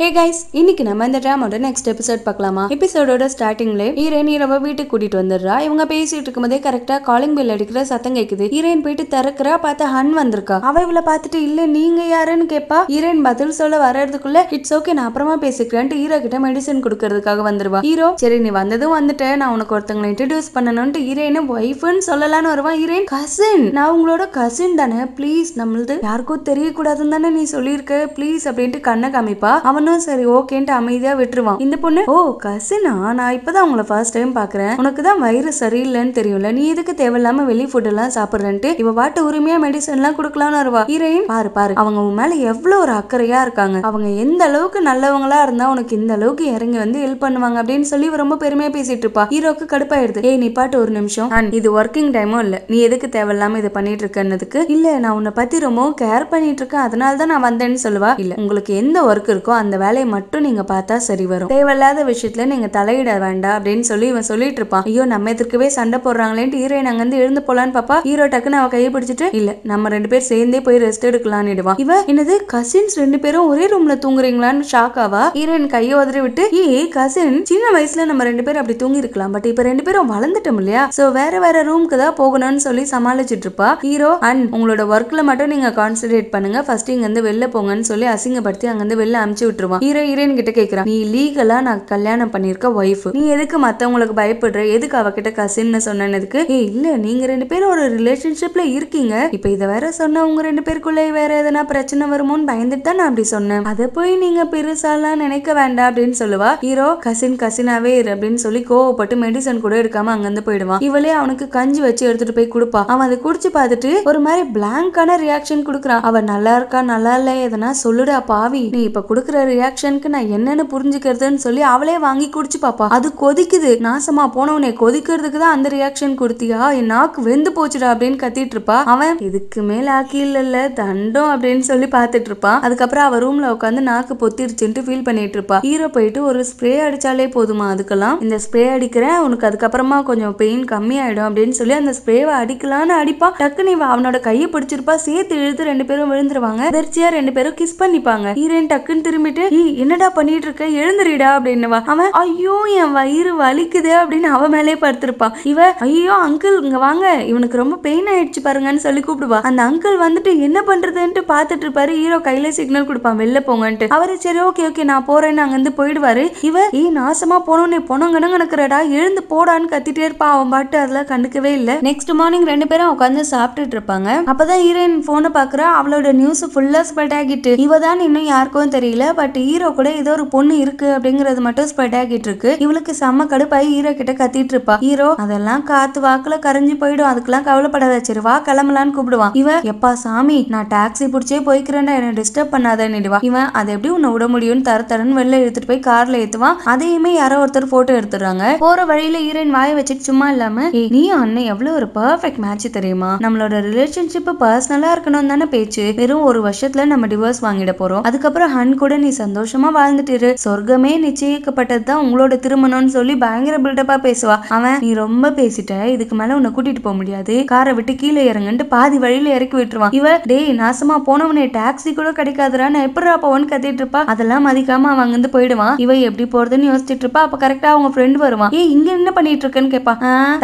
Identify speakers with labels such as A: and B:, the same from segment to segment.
A: hey guys இன்னைக்கு நம்ம இந்த ட்ராமாவோட நெக்ஸ்ட் எபிசோட் பார்க்கலாமா எபிசோடோட ஸ்டார்டிங்ல ஹீரோயின் இரவ வீட்டுக்கு கூட்டிட்டு வந்துடுறா இவங்க பேசிட்டு இருக்கும்போதே கரெக்டா காலிங் பில் அடிக்கிற சத்தம் கேக்குது ஹீரோயின் போயிட்டு திறக்கிறா பார்த்தா ஹன் வந்திருக்கா அவ இவளை பார்த்துட்டு இல்ல நீங்க யாருன்னு கேப்பா ஹீரோயின் பதில் சொல்ல வர்றதுக்குள்ள இட்ஸ் ஓகே நான் அப்புறமா பேசிக்கிறேன்ட்டு ஹீரோ கிட்ட மெடிசன் கொடுக்கறதுக்காக வந்துருவா ஹீரோ சரி நீ வந்ததும் வந்துட்ட நான் உனக்கு ஒருத்தங்களை இன்ட்ரடியூஸ் பண்ணணும்ட்டு ஹீரோயினும் ஒய்ஃப்னு சொல்லலான்னு வருவான் ஹீரோயின் கசின் நான் உங்களோட கசின் தானே ப்ளீஸ் நம்மளது யாருக்கும் தெரியக்கூடாதுன்னு தானே நீ சொல்லியிருக்க ப்ளீஸ் அப்படின்ட்டு கண்ணை காமிப்பா அவன் அவனும் சரி ஓகேன்ட்டு அமைதியா விட்டுருவான் இந்த பொண்ணு ஓ கசினா நான் இப்பதான் உங்களை ஃபர்ஸ்ட் டைம் பாக்குறேன் உனக்கு தான் வயிறு சரியில்லைன்னு தெரியும்ல நீ இதுக்கு தேவையில்லாம வெளி ஃபுட் எல்லாம் சாப்பிடுறேன்ட்டு இவ பாட்டு உரிமையா மெடிசன் எல்லாம் கொடுக்கலாம்னு வருவா ஹீரோயின் பாரு பாரு அவங்க உன் மேல எவ்வளவு ஒரு அக்கறையா இருக்காங்க அவங்க எந்த அளவுக்கு நல்லவங்களா இருந்தா உனக்கு இந்த அளவுக்கு இறங்கி வந்து ஹெல்ப் பண்ணுவாங்க அப்படின்னு சொல்லி ரொம்ப பெருமையா பேசிட்டு இருப்பா ஹீரோக்கு கடுப்பாயிடுது ஏய் நீ பாட்டு ஒரு நிமிஷம் இது ஒர்க்கிங் டைமும் இல்ல நீ எதுக்கு தேவையில்லாம இதை பண்ணிட்டு இருக்கன்னதுக்கு இல்ல நான் உன்னை பத்தி ரொம்ப கேர் பண்ணிட்டு இருக்கேன் அதனால தான் நான் வந்தேன்னு சொல்லுவா இல்ல உங்களுக்கு எந்த ஒர்க் இருக்கோ அந்த அந்த வேலையை மட்டும் நீங்க பார்த்தா சரி வரும் தேவையில்லாத விஷயத்துல நீங்க தலையிட வேண்டாம் அப்படின்னு சொல்லி இவன் சொல்லிட்டு இருப்பான் ஐயோ நம்ம எதிர்க்கவே சண்டை போடுறாங்களேன்ட்டு ஹீரோயின் அங்கேருந்து எழுந்து போலான்னு பாப்பா ஹீரோ டக்குன்னு அவன் கையை பிடிச்சிட்டு இல்ல நம்ம ரெண்டு பேர் சேர்ந்தே போய் ரெஸ்ட் இடுவான் இவன் என்னது கசின்ஸ் ரெண்டு பேரும் ஒரே ரூம்ல தூங்குறீங்களான்னு ஷாக் ஆவா ஹீரோயின் கையை உதறி விட்டு ஏ கசின் சின்ன வயசுல நம்ம ரெண்டு பேரும் அப்படி தூங்கி இருக்கலாம் பட் இப்ப ரெண்டு பேரும் வளர்ந்துட்டோம் இல்லையா சோ வேற வேற ரூம்க்கு தான் போகணும்னு சொல்லி சமாளிச்சிட்டு இருப்பா ஹீரோ அண்ட் உங்களோட ஒர்க்ல மட்டும் நீங்க கான்சென்ட்ரேட் பண்ணுங்க ஃபர்ஸ்ட் இங்க இருந்து வெளில போங்கன்னு சொல்லி அசிங்கப்படுத்தி வந்து வெளில அமுச்சு விட்டுருவாங்க விட்டுருவான் ஹீரோ ஹீரோயின் கிட்ட கேட்கிறான் நீ லீகலா நான் கல்யாணம் பண்ணிருக்க ஒய்ஃப் நீ எதுக்கு மத்தவங்களுக்கு பயப்படுற எதுக்கு அவகிட்ட கசின்னு சொன்னதுக்கு ஏ இல்ல நீங்க ரெண்டு பேரும் ஒரு ரிலேஷன்ஷிப்ல இருக்கீங்க இப்ப இதை வேற சொன்ன உங்க ரெண்டு பேருக்குள்ள வேற எதனா பிரச்சனை வருமோன்னு பயந்துட்டு தான் நான் அப்படி சொன்னேன் அதை போய் நீங்க பெருசாலாம் நினைக்க வேண்டாம் அப்படின்னு சொல்லுவா ஹீரோ கசின் கசினாவே இரு அப்படின்னு சொல்லி கோவப்பட்டு மெடிசன் கூட எடுக்காம அங்கிருந்து போயிடுவான் இவளே அவனுக்கு கஞ்சி வச்சு எடுத்துட்டு போய் கொடுப்பா அவன் அதை குடிச்சு பார்த்துட்டு ஒரு மாதிரி பிளாங்கான ரியாக்ஷன் கொடுக்குறான் அவன் நல்லா இருக்கா நல்லா இல்ல எதனா சொல்லுடா பாவி நீ இப்ப குடுக்குற ரியாக்ஷனுக்கு நான் என்னன்னு புரிஞ்சுக்கிறதுன்னு சொல்லி அவளே வாங்கி குடிச்சு பாப்பா அது கொதிக்குது நாசமா போனவனே கொதிக்கிறதுக்கு தான் அந்த ரியாக்ஷன் கொடுத்தியா என் நாக்கு வெந்து போச்சுடா அப்படின்னு கத்திட்டு இருப்பா அவன் இதுக்கு மேல ஆக்கி இல்ல தண்டம் அப்படின்னு சொல்லி பார்த்துட்டு இருப்பான் அதுக்கப்புறம் அவ ரூம்ல உட்காந்து நாக்கு பொத்திருச்சுன்ட்டு ஃபீல் பண்ணிட்டு இருப்பா ஹீரோ போயிட்டு ஒரு ஸ்ப்ரே அடிச்சாலே போதுமா அதுக்கெல்லாம் இந்த ஸ்ப்ரே அடிக்கிறேன் உனக்கு அதுக்கப்புறமா கொஞ்சம் பெயின் கம்மியாயிடும் அப்படின்னு சொல்லி அந்த ஸ்ப்ரேவை அடிக்கலான்னு அடிப்பா டக்குன்னு அவனோட கையை பிடிச்சிருப்பா சேர்த்து இழுத்து ரெண்டு பேரும் விழுந்துருவாங்க அதிர்ச்சியா ரெண்டு பேரும் கிஸ் பண்ணிப்பாங்க ஹீரோயின் டக்குன்னு திரும்பிட்டு என்னடா பண்ணிட்டு இருக்க எழுந்துருடா அப்படின்னுவா அவன் ஐயோ என் வயிறு வலிக்குது அப்படின்னு அவன் மேலே பார்த்திருப்பான் இவ ஐயோ அங்கிள் இங்க வாங்க இவனுக்கு ரொம்ப பெயின் ஆயிடுச்சு பாருங்கன்னு சொல்லி கூப்பிடுவா அந்த அங்கிள் வந்துட்டு என்ன பண்றதுன்ட்டு பாத்துட்டு இருப்பாரு ஹீரோ கையில சிக்னல் கொடுப்பான் வெளில போங்கன்ட்டு அவரு சரி ஓகே ஓகே நான் போறேன்னு அங்க இருந்து போயிடுவாரு இவ ஏ நாசமா போனோன்னு பொணங்கன்னு கணக்குறடா எழுந்து போடான்னு கத்திட்டே இருப்பா அவன் பாட்டு அதெல்லாம் கண்டுக்கவே இல்லை நெக்ஸ்ட் மார்னிங் ரெண்டு பேரும் உட்காந்து சாப்பிட்டுட்டு இருப்பாங்க அப்பதான் ஹீரோயின் போனை பாக்குறா அவளோட நியூஸ் ஃபுல்லா ஸ்பெட் ஆகிட்டு இவதான் இன்னும் யாருக்கும் தெரியல பட் பட் ஹீரோ கூட ஏதோ ஒரு பொண்ணு இருக்கு அப்படிங்கறது மட்டும் ஸ்ப்ரெட் ஆகிட்டு இருக்கு இவளுக்கு செம்ம கடுப்பாய் ஹீரோ கிட்ட கத்திட்டு இருப்பா ஹீரோ அதெல்லாம் காத்து வாக்குல கரைஞ்சு போயிடும் அதுக்கெல்லாம் கவலைப்படாத சரி வா கிளம்பலான்னு கூப்பிடுவான் இவ எப்பா சாமி நான் டாக்ஸி பிடிச்சே போய்க்கிறேன்டா என்ன டிஸ்டர்ப் பண்ணாதன்னுடுவா இவன் அதை எப்படி உன்னை விட முடியும்னு தர தரன்னு வெளில எடுத்துட்டு போய் கார்ல ஏத்துவான் அதையுமே யாரோ ஒருத்தர் போட்டோ எடுத்துறாங்க போற வழியில ஹீரோயின் வாய வச்சுட்டு சும்மா இல்லாம நீ அண்ணன் எவ்வளவு ஒரு பர்ஃபெக்ட் மேட்ச் தெரியுமா நம்மளோட ரிலேஷன்ஷிப் பர்சனலா இருக்கணும் தானே பேச்சு வெறும் ஒரு வருஷத்துல நம்ம டிவோர்ஸ் வாங்கிட போறோம் அதுக்கப்புறம் ஹன் கூட நீ சந்தோஷமா வாழ்ந்துட்டு சொர்க்கமே நிச்சயிக்கப்பட்டதுதான் உங்களோட திருமணம்னு சொல்லி பயங்கர பில்டப்பா பேசுவா அவன் நீ ரொம்ப பேசிட்ட இதுக்கு மேல உன்னை கூட்டிட்டு போக முடியாது காரை விட்டு கீழே இறங்குன்ட்டு பாதி வழியில இறக்கி விட்டுருவான் இவ டேய் நாசமா போனவனே டாக்ஸி கூட கிடைக்காதுடா நான் எப்படா போவன்னு கத்திட்டு இருப்பா அதெல்லாம் மதிக்காம அவன் அங்கிருந்து போயிடுவான் இவ எப்படி போறதுன்னு யோசிச்சுட்டு இருப்பா அப்ப கரெக்டா அவங்க ஃப்ரெண்ட் வருவான் ஏ இங்க என்ன பண்ணிட்டு இருக்கேன்னு கேட்பா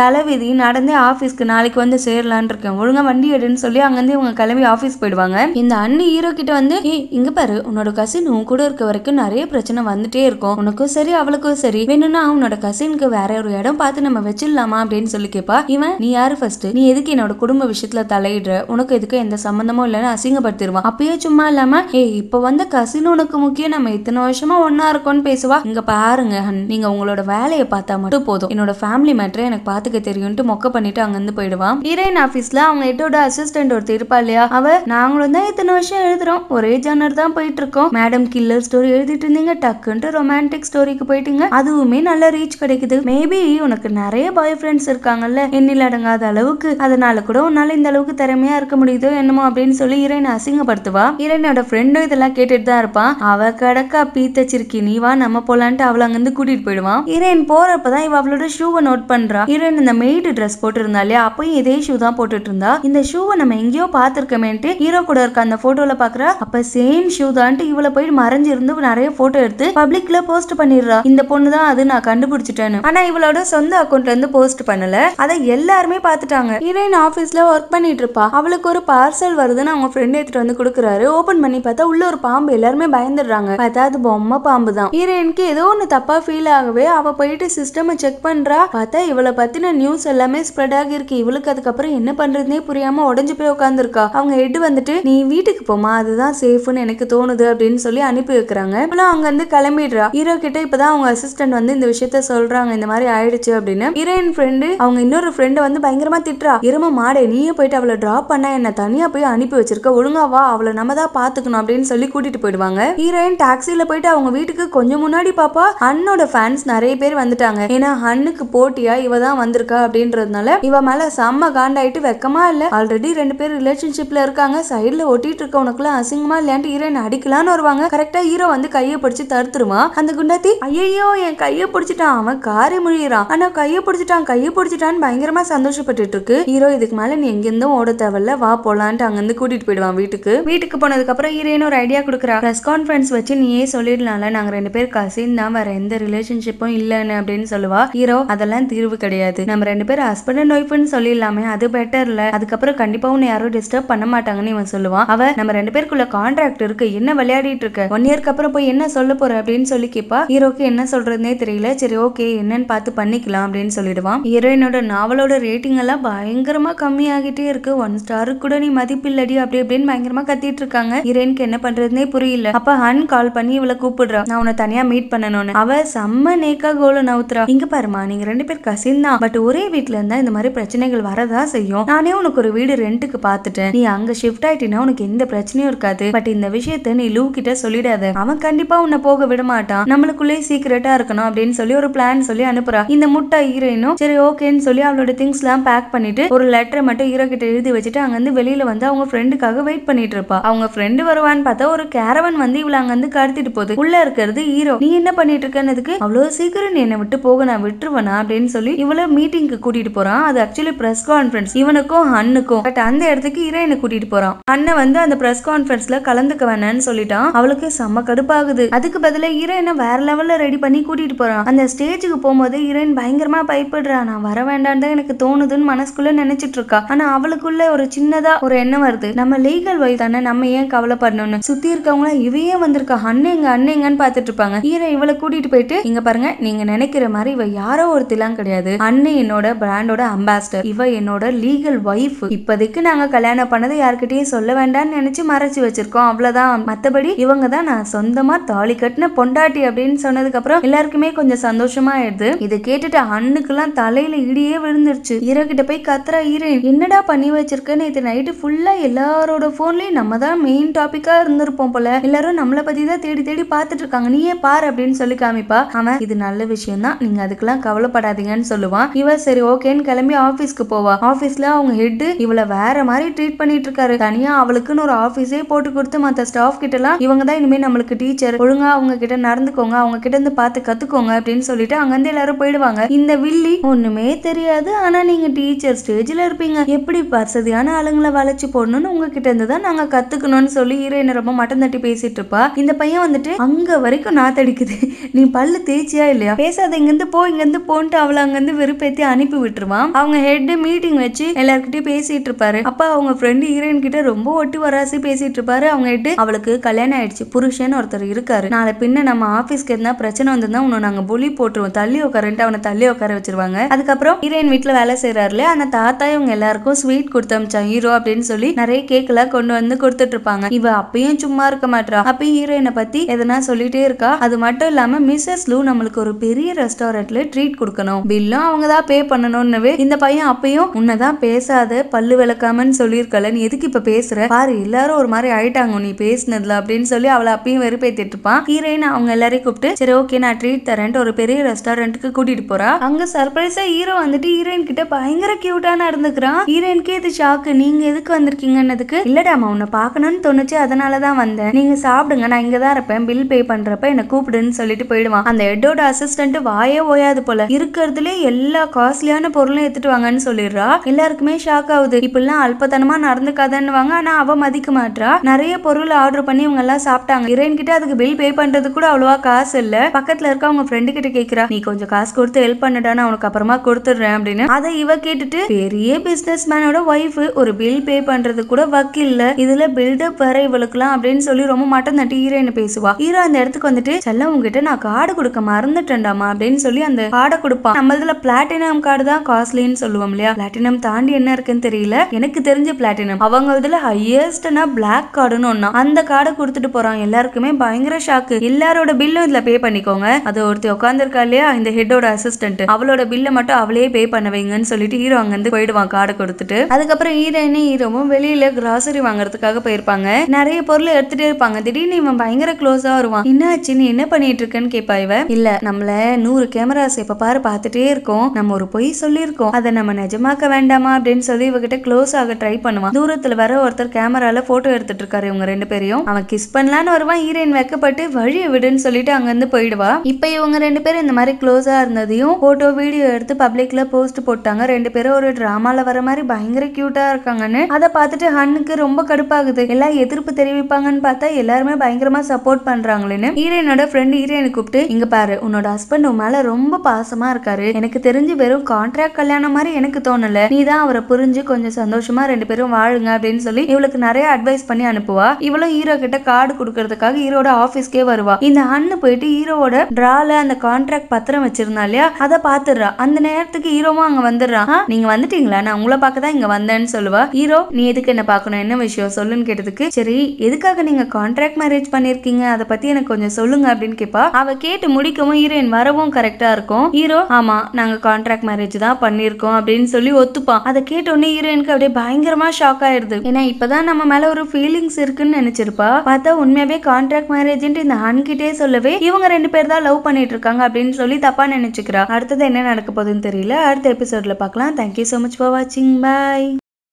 A: தலைவிதி நடந்தே ஆபீஸ்க்கு நாளைக்கு வந்து சேரலான் இருக்கேன் ஒழுங்கா வண்டி எடுன்னு சொல்லி அங்கிருந்து இவங்க கிளம்பி ஆபீஸ் போயிடுவாங்க இந்த அண்ணி ஹீரோ கிட்ட வந்து இங்க பாரு உன்னோட கசின் உன் கூட இருக்க வரைக்கும் நிறைய பிரச்சனை வந்துட்டே இருக்கும் உனக்கும் சரி அவளுக்கும் சரி வேணும்னா அவனோட கசினுக்கு வேற ஒரு இடம் பார்த்து நம்ம வச்சிடலாமா அப்படின்னு சொல்லி கேட்பா இவன் நீ யாரு ஃபர்ஸ்ட் நீ எதுக்கு என்னோட குடும்ப விஷயத்துல தலையிடுற உனக்கு எதுக்கு எந்த சம்பந்தமும் இல்லைன்னு அசிங்கப்படுத்திடுவான் அப்பயே சும்மா இல்லாம ஏ இப்ப வந்த கசின் உனக்கு முக்கியம் நம்ம இத்தனை வருஷமா ஒன்னா இருக்கோம்னு பேசுவா இங்க பாருங்க நீங்க உங்களோட வேலையை பார்த்தா மட்டும் போதும் என்னோட ஃபேமிலி மேட்டரை எனக்கு பாத்துக்க தெரியும்ட்டு மொக்க பண்ணிட்டு அங்கிருந்து போயிடுவான் ஹீரோயின் ஆபீஸ்ல அவங்க எட்டோட அசிஸ்டன்ட் ஒருத்தர் இருப்பா இல்லையா அவ நாங்களும் தான் இத்தனை வருஷம் எழுதுறோம் ஒரே ஜானர் தான் போயிட்டு இருக்கோம் மேடம் கில்லு லவ் ஸ்டோரி எழுதிட்டு இருந்தீங்க டக்குன்ட்டு ரொமான்டிக் ஸ்டோரிக்கு போயிட்டீங்க அதுவுமே நல்ல ரீச் கிடைக்குது மேபி உனக்கு நிறைய பாய் ஃப்ரெண்ட்ஸ் இருக்காங்கல்ல எண்ணில் அடங்காத அளவுக்கு அதனால கூட உன்னால இந்த அளவுக்கு திறமையா இருக்க முடியுதோ என்னமோ அப்படின்னு சொல்லி இறைனை அசிங்கப்படுத்துவா இறைனோட ஃப்ரெண்டும் இதெல்லாம் கேட்டுட்டு தான் இருப்பான் அவ கடக்கா பீத்தச்சிருக்கி நீ வா நம்ம போலான்ட்டு அவளை அங்கிருந்து கூட்டிட்டு போயிடுவான் இறைன் போறப்பதான் இவ அவளோட ஷூவை நோட் பண்றா இறைன் இந்த மெய்டு ட்ரெஸ் போட்டு இருந்தா இல்லையா அப்பயும் இதே ஷூ தான் போட்டுட்டு இருந்தா இந்த ஷூவை நம்ம எங்கேயோ பார்த்திருக்கமேன்ட்டு ஹீரோ கூட இருக்க அந்த போட்டோல பாக்குறா அப்ப சேம் ஷூ தான்ட்டு இவளை போயிட்டு மறந்து மறைஞ்சிருந்து நிறைய போட்டோ எடுத்து பப்ளிக்ல போஸ்ட் பண்ணிடுறா இந்த பொண்ணு தான் அது நான் கண்டுபிடிச்சிட்டேன்னு ஆனா இவளோட சொந்த அக்கௌண்ட்ல இருந்து போஸ்ட் பண்ணல அதை எல்லாருமே பாத்துட்டாங்க ஹீரோயின் ஆபீஸ்ல ஒர்க் பண்ணிட்டு இருப்பா அவளுக்கு ஒரு பார்சல் வருதுன்னு அவங்க ஃப்ரெண்ட் எடுத்துட்டு வந்து கொடுக்குறாரு ஓபன் பண்ணி பார்த்தா உள்ள ஒரு பாம்பு எல்லாருமே பயந்துடுறாங்க பார்த்தா அது பொம்மை பாம்பு தான் ஹீரோயினுக்கு ஏதோ ஒன்னு தப்பா ஃபீல் ஆகவே அவ போயிட்டு சிஸ்டம் செக் பண்றா பார்த்தா இவளை பத்தின நியூஸ் எல்லாமே ஸ்ப்ரெட் ஆகி இருக்கு இவளுக்கு அதுக்கப்புறம் என்ன பண்றதுனே புரியாம உடஞ்சு போய் உட்காந்துருக்கா அவங்க ஹெட் வந்துட்டு நீ வீட்டுக்கு போமா அதுதான் சேஃப்னு எனக்கு தோணுது அப்படின்னு சொல்லி அனுப்பி அனுப்பி வைக்கிறாங்க அங்க இருந்து கிளம்பிடுறா ஹீரோ கிட்ட இப்பதான் அவங்க அசிஸ்டன்ட் வந்து இந்த விஷயத்த சொல்றாங்க இந்த மாதிரி ஆயிடுச்சு அப்படின்னு ஹீரோயின் ஃப்ரெண்டு அவங்க இன்னொரு ஃப்ரெண்டை வந்து பயங்கரமா திட்டுறா இரும மாடே நீயே போயிட்டு அவளை டிராப் பண்ண என்ன தனியா போய் அனுப்பி வச்சிருக்க ஒழுங்கா வா அவளை நம்ம தான் பாத்துக்கணும் அப்படின்னு சொல்லி கூட்டிட்டு போயிடுவாங்க ஹீரோயின் டாக்ஸில போயிட்டு அவங்க வீட்டுக்கு கொஞ்சம் முன்னாடி பாப்பா அண்ணோட ஃபேன்ஸ் நிறைய பேர் வந்துட்டாங்க ஏன்னா அண்ணுக்கு போட்டியா இவ தான் வந்திருக்கா அப்படின்றதுனால இவ மேல செம்ம காண்டாயிட்டு வெக்கமா இல்ல ஆல்ரெடி ரெண்டு பேர் ரிலேஷன்ஷிப்ல இருக்காங்க சைட்ல ஒட்டிட்டு இருக்க உனக்குலாம் அசிங்கமா இல்லையான்ட்டு ஹீரோயின் அடிக்கலான்னு வருவாங்க கரெக்டா கரெக்டா ஹீரோ வந்து கையை பிடிச்சி தடுத்துருவான் அந்த குண்டாத்தி ஐயோ என் கையை பிடிச்சிட்டான் அவன் காரி முழிகிறான் ஆனா கையை பிடிச்சிட்டான் கையை பிடிச்சிட்டான்னு பயங்கரமா சந்தோஷப்பட்டுட்டு இருக்கு ஹீரோ இதுக்கு மேல நீ எங்கிருந்தும் ஓட தேவையில்ல வா போலான்ட்டு அங்கிருந்து கூட்டிட்டு போயிடுவான் வீட்டுக்கு வீட்டுக்கு போனதுக்கு அப்புறம் ஹீரோயின் ஒரு ஐடியா கொடுக்குறா ப்ரெஸ் கான்ஃபரன்ஸ் வச்சு நீயே சொல்லிடலாம்ல நாங்க ரெண்டு பேரும் கசின் தான் வேற எந்த ரிலேஷன்ஷிப்பும் இல்லைன்னு அப்படின்னு சொல்லுவா ஹீரோ அதெல்லாம் தீர்வு கிடையாது நம்ம ரெண்டு பேரும் ஹஸ்பண்ட் அண்ட் ஒய்ஃப்னு சொல்லிடலாமே அது பெட்டர் இல்ல அதுக்கப்புறம் கண்டிப்பா உன்னை யாரும் டிஸ்டர்ப் பண்ண மாட்டாங்கன்னு இவன் சொல்லுவான் அவ நம்ம ரெண்டு பேருக்குள்ள கான்ட்ராக்ட் இருக்கு என்ன விளையாடிட்டு இருக்க ஒன் அப்புறம் போய் என்ன சொல்ல போற அப்படின்னு சொல்லி கேட்பா ஹீரோக்கு என்ன சொல்றதுனே தெரியல சரி ஓகே என்னன்னு பார்த்து பண்ணிக்கலாம் அப்படின்னு சொல்லிடுவான் ஹீரோயினோட நாவலோட ரேட்டிங் எல்லாம் பயங்கரமா கம்மி ஆகிட்டே இருக்கு ஒன் ஸ்டாரு கூட நீ மதிப்பில்லடி அப்படி அப்படின்னு பயங்கரமா கத்திட்டு இருக்காங்க ஹீரோயினுக்கு என்ன பண்றதுனே புரியல அப்ப ஹன் கால் பண்ணி இவளை கூப்பிடுறா நான் உன்னை தனியா மீட் பண்ணணும்னு அவ செம்ம நேக்கா கோல நவுத்துறா இங்க பாருமா நீங்க ரெண்டு பேர் கசின் தான் பட் ஒரே வீட்டுல இருந்தா இந்த மாதிரி பிரச்சனைகள் வரதா செய்யும் நானே உனக்கு ஒரு வீடு ரெண்டுக்கு பாத்துட்டேன் நீ அங்க ஷிஃப்ட் ஆயிட்டினா உனக்கு எந்த பிரச்சனையும் இருக்காது பட் இந்த விஷயத்த நீ லூ கிட்ட சொல்லிடாத முடியாது அவன் கண்டிப்பா உன்னை போக விடமாட்டான் நம்மளுக்குள்ளே சீக்கிரட்டா இருக்கணும் அப்படின்னு சொல்லி ஒரு பிளான் சொல்லி அனுப்புறா இந்த முட்டை ஹீரோயினும் சரி ஓகேன்னு சொல்லி அவளோட திங்ஸ் எல்லாம் பேக் பண்ணிட்டு ஒரு லெட்டரை மட்டும் ஹீரோ கிட்ட எழுதி வச்சுட்டு அங்கிருந்து வெளியில வந்து அவங்க ஃப்ரெண்டுக்காக வெயிட் பண்ணிட்டு இருப்பா அவங்க ஃப்ரெண்டு வருவான்னு பார்த்தா ஒரு கேரவன் வந்து இவள அங்கிருந்து கடத்திட்டு போகுது உள்ள இருக்கிறது ஹீரோ நீ என்ன பண்ணிட்டு இருக்கிறதுக்கு அவ்வளவு சீக்கிரம் நீ என்னை விட்டு போக நான் விட்டுருவனா அப்படின்னு சொல்லி இவள மீட்டிங்க்கு கூட்டிட்டு போறான் அது ஆக்சுவலி பிரஸ் கான்ஃபரன்ஸ் இவனுக்கும் அண்ணுக்கும் பட் அந்த இடத்துக்கு ஹீரோயினை கூட்டிட்டு போறான் அண்ணன் வந்து அந்த பிரஸ் கான்ஃபரன்ஸ்ல கலந்துக்க வேணான்னு சொல்லிட்டான் அவளுக்கு செம்ம கடுப்பாகுது அதுக்கு பதிலாக ஹீரோயினை வேற லெவலில் ரெடி பண்ணி கூட்டிகிட்டு போகிறான் அந்த ஸ்டேஜுக்கு போகும்போது ஹீரோயின் பயங்கரமாக பயப்படுறா நான் வர வேண்டான்னு தான் எனக்கு தோணுதுன்னு மனசுக்குள்ளே நினச்சிட்டு இருக்கா ஆனால் அவளுக்குள்ள ஒரு சின்னதாக ஒரு எண்ணம் வருது நம்ம லீகல் ஒய்ஃப் தானே நம்ம ஏன் கவலைப்படணும்னு சுற்றி இருக்கவங்களா இவையே வந்திருக்கா அண்ணேங்க அண்ணேங்கன்னு பார்த்துட்டு இருப்பாங்க ஹீரோ இவளை கூட்டிகிட்டு போயிட்டு இங்கே பாருங்க நீங்கள் நினைக்கிற மாதிரி இவ யாரோ ஒருத்திலாம் கிடையாது அண்ணே என்னோட பிராண்டோட அம்பாசிடர் இவ என்னோட லீகல் ஒய்ஃப் இப்போதைக்கு நாங்கள் கல்யாணம் பண்ணதை யார்கிட்டயும் சொல்ல வேண்டாம்னு நினச்சி மறைச்சி வச்சிருக்கோம் அவ்வளோதான் மற்றபடி இவங்க தான் நான் நான் சொந்தமாக தாலி கட்டின பொண்டாட்டி அப்படின்னு சொன்னதுக்கப்புறம் எல்லாருக்குமே கொஞ்சம் சந்தோஷமா ஆயிடுது இதை கேட்டுட்டு அண்ணுக்குலாம் தலையில இடியே விழுந்துருச்சு ஈரக்கிட்ட போய் கத்துறா ஈரன் என்னடா பண்ணி வச்சிருக்கேன்னு இது நைட்டு ஃபுல்லா எல்லாரோட போன்லயும் நம்ம தான் மெயின் டாபிக்கா இருந்திருப்போம் போல எல்லாரும் நம்மளை பத்தி தான் தேடி தேடி பார்த்துட்டு இருக்காங்க நீயே பாரு அப்படின்னு சொல்லி காமிப்பா அவன் இது நல்ல விஷயம் தான் நீங்க அதுக்கெல்லாம் கவலைப்படாதீங்கன்னு சொல்லுவான் இவ சரி ஓகேன்னு கிளம்பி ஆபீஸ்க்கு போவா ஆபீஸ்ல அவங்க ஹெட் இவளை வேற மாதிரி ட்ரீட் பண்ணிட்டு இருக்காரு தனியா அவளுக்குன்னு ஒரு ஆபீஸே போட்டு கொடுத்து மத்த ஸ்டாஃப் கிட்ட எல்லாம் இவங்க தான் இனிமே நம்மளுக்கு டீச்சர் ஒழுங்கா அவங்க கிட்ட நடந்துக்கோங்க அவங்க கிட்ட இருந்து பார்த்து கத்துக்கோங்க அப்படின்னு சொல்லிட்டு அங்கிருந்து எல்லாரும் போயிடுவாங்க இந்த வில்லி ஒண்ணுமே தெரியாது ஆனா நீங்க டீச்சர் ஸ்டேஜ்ல இருப்பீங்க எப்படி வசதியான ஆளுங்களை வளைச்சு போடணும்னு உங்ககிட்ட இருந்து தான் நாங்க கத்துக்கணும்னு சொல்லி ஹீரோயின் ரொம்ப மட்டம் தட்டி பேசிட்டு இருப்பா இந்த பையன் வந்துட்டு அங்க வரைக்கும் நாத்தடிக்குது நீ பல்லு தேய்ச்சியா இல்லையா பேசாத இங்கிருந்து போ இங்கிருந்து போன்ட்டு அவளை அங்கிருந்து வெறுப்பேத்தி அனுப்பி விட்டுருவான் அவங்க ஹெட் மீட்டிங் வச்சு எல்லாருக்கிட்டயும் பேசிட்டு இருப்பாரு அப்ப அவங்க ஃப்ரெண்டு ஹீரோயின் கிட்ட ரொம்ப ஒட்டி வராசி பேசிட்டு இருப்பாரு அவங்க ஹெட் அவளுக்கு கல்யாணம் ஆயிடுச்சு புரு மனுஷன் ஒருத்தர் இருக்காரு நாளை பின்ன நம்ம ஆஃபீஸ்க்கு எதுனா பிரச்சனை வந்திருந்தா உன்னை நாங்கள் புலி போட்டுருவோம் தள்ளி உட்காரன்ட்டு அவனை தள்ளி உட்கார வச்சிருவாங்க அதுக்கப்புறம் ஹீரோயின் வீட்டுல வேலை செய்யறாரு இல்லையா அந்த தாத்தா இவங்க எல்லாருக்கும் ஸ்வீட் கொடுத்து அமிச்சான் ஹீரோ அப்படின்னு சொல்லி நிறைய கேக்கெல்லாம் கொண்டு வந்து கொடுத்துட்டு இருப்பாங்க இவ அப்பயும் சும்மா இருக்க மாட்டா அப்பயும் ஹீரோயினை பத்தி எதனா சொல்லிட்டே இருக்கா அது மட்டும் இல்லாம மிஸ்ஸஸ் லூ நம்மளுக்கு ஒரு பெரிய ரெஸ்டாரண்ட்ல ட்ரீட் கொடுக்கணும் பில்லும் அவங்க தான் பே பண்ணணும்னுவே இந்த பையன் அப்பயும் உன்னதான் பேசாத பல்லு விளக்காமன்னு சொல்லியிருக்கல நீ எதுக்கு இப்ப பேசுற பாரு எல்லாரும் ஒரு மாதிரி ஆயிட்டாங்க நீ பேசினதுல அப்படின்னு சொல்லி அவளை அப்பயும் வெறுப்பேத்திட்டு இருப்பான் ஹீரோயின் அவங்க எல்லாரையும் கூப்பிட்டு சரி ஓகே நான் ட்ரீட் தரேன்ட்டு ஒரு பெரிய ரெஸ்டாரண்ட்டுக்கு கூட்டிட்டு போறா அங்க சர்ப்ரைஸா ஹீரோ வந்துட்டு ஹீரோயின் கிட்ட பயங்கர கியூட்டா நடந்துக்கிறான் ஹீரோயின்கே இது ஷாக்கு நீங்க எதுக்கு வந்திருக்கீங்கன்னதுக்கு இல்லடாமா உன்னை பாக்கணும்னு தோணுச்சு அதனாலதான் வந்தேன் நீங்க சாப்பிடுங்க நான் இங்க தான் இருப்பேன் பில் பே பண்றப்ப என்ன கூப்பிடுன்னு சொல்லிட்டு போயிடுவான் அந்த ஹெட்டோட அசிஸ்டன்ட் வாயே ஓயாது போல இருக்கிறதுல எல்லா காஸ்ட்லியான பொருளும் எடுத்துட்டு வாங்கன்னு சொல்லிடுறா எல்லாருக்குமே ஷாக் ஆகுது இப்பெல்லாம் அல்பத்தனமா நடந்துக்காதன்னு ஆனா அவ மதிக்க மாட்டா நிறைய பொருள் ஆர்டர் பண்ணி இவங்க எல்லாம் சாப்பிட்டாங்க ஹீரோயின் கிட்ட அதுக்கு பில் பே பண்றது கூட அவ்வளவா காசு இல்ல பக்கத்துல இருக்க அவங்க ஃப்ரெண்டு கிட்ட கேக்குறா நீ கொஞ்சம் காசு கொடுத்து ஹெல்ப் பண்ணடான்னு அவனுக்கு அப்புறமா கொடுத்துடுறேன் அப்படின்னு அதை இவ கேட்டுட்டு பெரிய பிசினஸ் மேனோட ஒய்ஃப் ஒரு பில் பே பண்றது கூட வக்கில்ல இதுல பில்டப் வேற இவளுக்குலாம் அப்படின்னு சொல்லி ரொம்ப மட்டம் தட்டி ஹீரோயினை பேசுவா ஹீரோ அந்த இடத்துக்கு வந்துட்டு செல்ல உங்ககிட்ட நான் கார்டு கொடுக்க மறந்துட்டேன்டாமா அப்படின்னு சொல்லி அந்த கார்டை கொடுப்பான் நம்மளதுல பிளாட்டினம் கார்டு தான் காஸ்ட்லின்னு சொல்லுவோம் இல்லையா பிளாட்டினம் தாண்டி என்ன இருக்குன்னு தெரியல எனக்கு தெரிஞ்ச பிளாட்டினம் அவங்க இதுல ஹையஸ்ட்னா பிளாக் கார்டுன்னு ஒன்னா அந்த கார்டை கொடுத்துட்டு போறான் எல்லாரும் எல்லாருக்குமே பயங்கர ஷாக்கு எல்லாரோட பில்லும் இதுல பே பண்ணிக்கோங்க அது ஒருத்தி உட்காந்துருக்கா இல்லையா இந்த ஹெட்டோட அசிஸ்டன்ட் அவளோட பில்ல மட்டும் அவளே பே பண்ண வைங்கன்னு சொல்லிட்டு ஹீரோ அங்கிருந்து போயிடுவான் கார்டு கொடுத்துட்டு அதுக்கப்புறம் ஹீரோயினும் ஹீரோவும் வெளியில கிராசரி வாங்குறதுக்காக போயிருப்பாங்க நிறைய பொருள் எடுத்துட்டே இருப்பாங்க திடீர்னு இவன் பயங்கர க்ளோஸா வருவான் என்னாச்சு நீ என்ன பண்ணிட்டு இருக்கேன்னு கேட்பா இவ இல்ல நம்மள நூறு கேமராஸ் எப்ப பாரு பாத்துட்டே இருக்கோம் நம்ம ஒரு பொய் சொல்லியிருக்கோம் அதை நம்ம நிஜமாக்க வேண்டாமா அப்படின்னு சொல்லி இவகிட்ட க்ளோஸ் ஆக ட்ரை பண்ணுவான் தூரத்துல வர ஒருத்தர் கேமரால போட்டோ எடுத்துட்டு இருக்காரு இவங்க ரெண்டு பேரையும் அவன் கிஸ் பண்ணலான்னு வருவான் அதுக்கப்புறமா ஹீரோயின் வைக்கப்பட்டு வழியை விடுன்னு சொல்லிட்டு அங்கேருந்து போயிடுவா இப்போ இவங்க ரெண்டு பேரும் இந்த மாதிரி க்ளோஸாக இருந்ததையும் ஃபோட்டோ வீடியோ எடுத்து பப்ளிக்கில் போஸ்ட் போட்டாங்க ரெண்டு பேரும் ஒரு டிராமால வர மாதிரி பயங்கர க்யூட்டாக இருக்காங்கன்னு அதை பார்த்துட்டு ஹண்ணுக்கு ரொம்ப கடுப்பாகுது எல்லாம் எதிர்ப்பு தெரிவிப்பாங்கன்னு பார்த்தா எல்லாருமே பயங்கரமாக சப்போர்ட் பண்றாங்களேன்னு ஹீரோயினோட ஃப்ரெண்ட் ஹீரோயினை கூப்பிட்டு இங்கே பாரு உன்னோட ஹஸ்பண்ட் உன் மேலே ரொம்ப பாசமாக இருக்காரு எனக்கு தெரிஞ்சு வெறும் கான்ட்ராக்ட் கல்யாணம் மாதிரி எனக்கு தோணலை நீ தான் அவரை புரிஞ்சு கொஞ்சம் சந்தோஷமாக ரெண்டு பேரும் வாழுங்க அப்படின்னு சொல்லி இவளுக்கு நிறைய அட்வைஸ் பண்ணி அனுப்புவா இவளும் ஹீரோ கிட்ட கார்டு கொடுக்கறதுக்கு அதுக்காக ஹீரோட ஆஃபீஸ்க்கே வருவா இந்த அண்ணு போயிட்டு ஹீரோவோட ட்ரால அந்த கான்ட்ராக்ட் பத்திரம் வச்சிருந்தா இல்லையா அதை பாத்துடுறா அந்த நேரத்துக்கு ஹீரோவும் அங்க வந்துடுறான் நீங்க வந்துட்டீங்களா நான் உங்களை பார்க்க தான் இங்க வந்தேன்னு சொல்லுவா ஹீரோ நீ எதுக்கு என்ன பார்க்கணும் என்ன விஷயம் சொல்லுன்னு கேட்டதுக்கு சரி எதுக்காக நீங்க கான்ட்ராக்ட் மேரேஜ் பண்ணிருக்கீங்க அதை பத்தி எனக்கு கொஞ்சம் சொல்லுங்க அப்படின்னு கேட்பா அவ கேட்டு முடிக்கவும் ஹீரோயின் வரவும் கரெக்டா இருக்கும் ஹீரோ ஆமா நாங்க கான்ட்ராக்ட் மேரேஜ் தான் பண்ணிருக்கோம் அப்படின்னு சொல்லி ஒத்துப்பான் அதை கேட்டோடனே ஹீரோயினுக்கு அப்படியே பயங்கரமா ஷாக் ஆயிடுது ஏன்னா இப்பதான் நம்ம மேல ஒரு ஃபீலிங்ஸ் இருக்குன்னு நினைச்சிருப்பா பார்த்தா உண்மையாவே கான்ட்ராக்ட் மேரேஜ் இந்த ஹன்கிட்டே சொல்லவே இவங்க ரெண்டு பேர் தான் லவ் பண்ணிட்டு இருக்காங்க அப்படின்னு சொல்லி தப்பா நினைச்சுக்கிறா அடுத்தது என்ன நடக்க போகுதுன்னு தெரியல அடுத்த எபிசோட்ல பார்க்கலாம் தேங்க்யூ ஸோ மச் ஃபார் வாட்சிங் பாய்